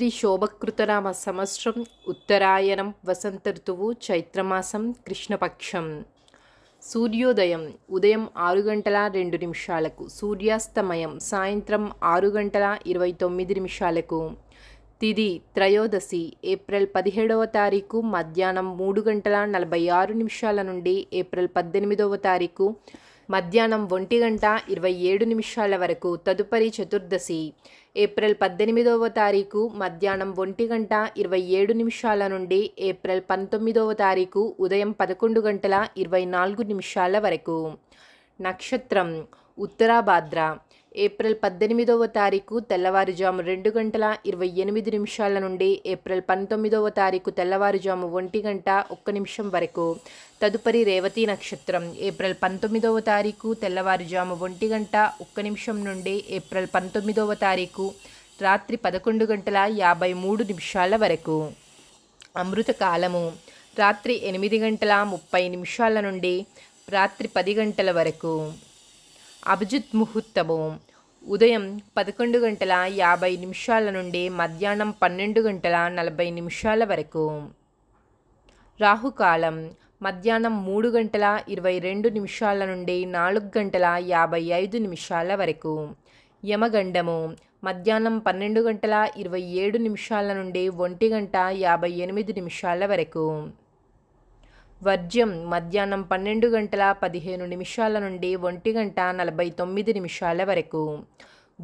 శ్రీ శోభకృతనామ సంవత్సరం ఉత్తరాయణం వసంత ఋతువు చైత్రమాసం కృష్ణపక్షం సూర్యోదయం ఉదయం ఆరు గంటల రెండు నిమిషాలకు సూర్యాస్తమయం సాయంత్రం ఆరు గంటల ఇరవై తొమ్మిది నిమిషాలకు తిది త్రయోదశి ఏప్రిల్ పదిహేడవ తారీఖు మధ్యాహ్నం మూడు గంటల నలభై ఆరు నిమిషాల నుండి ఏప్రిల్ పద్దెనిమిదవ తారీఖు మధ్యాహ్నం ఒంటి గంట ఇరవై ఏడు నిమిషాల వరకు తదుపరి చతుర్దశి ఏప్రిల్ పద్దెనిమిదవ తారీఖు మధ్యాహ్నం ఒంటి గంట ఇరవై ఏడు నిమిషాల నుండి ఏప్రిల్ పంతొమ్మిదవ తారీఖు ఉదయం పదకొండు గంటల ఇరవై నాలుగు నిమిషాల వరకు నక్షత్రం ఉత్తరాభాద్ర ఏప్రిల్ పద్దెనిమిదవ తారీఖు తెల్లవారుజాము రెండు గంటల ఇరవై ఎనిమిది నిమిషాల నుండి ఏప్రిల్ పంతొమ్మిదవ తారీఖు తెల్లవారుజాము ఒంటి గంట ఒక్క నిమిషం వరకు తదుపరి రేవతి నక్షత్రం ఏప్రిల్ పంతొమ్మిదవ తారీఖు తెల్లవారుజాము ఒంటి గంట ఒక్క నిమిషం నుండి ఏప్రిల్ పంతొమ్మిదవ తారీఖు రాత్రి పదకొండు గంటల యాభై మూడు నిమిషాల వరకు అమృత కాలము రాత్రి ఎనిమిది గంటల ముప్పై నిమిషాల నుండి రాత్రి పది గంటల వరకు అభిజిత్ ముహూర్తము ఉదయం పదకొండు గంటల యాభై నిమిషాల నుండి మధ్యాహ్నం పన్నెండు గంటల నలభై నిమిషాల వరకు రాహుకాలం మధ్యాహ్నం మూడు గంటల ఇరవై రెండు నిమిషాల నుండి నాలుగు గంటల యాభై ఐదు నిమిషాల వరకు యమగండము మధ్యాహ్నం పన్నెండు గంటల ఇరవై ఏడు నిమిషాల నుండి ఒంటి గంట యాభై ఎనిమిది నిమిషాల వరకు వర్జ్యం మధ్యాహ్నం పన్నెండు గంటల పదిహేను నిమిషాల నుండి ఒంటి గంట నలభై తొమ్మిది నిమిషాల వరకు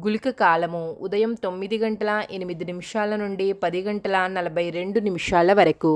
గుళిక కాలము ఉదయం తొమ్మిది గంటల ఎనిమిది నిమిషాల నుండి పది గంటల నలభై రెండు నిమిషాల వరకు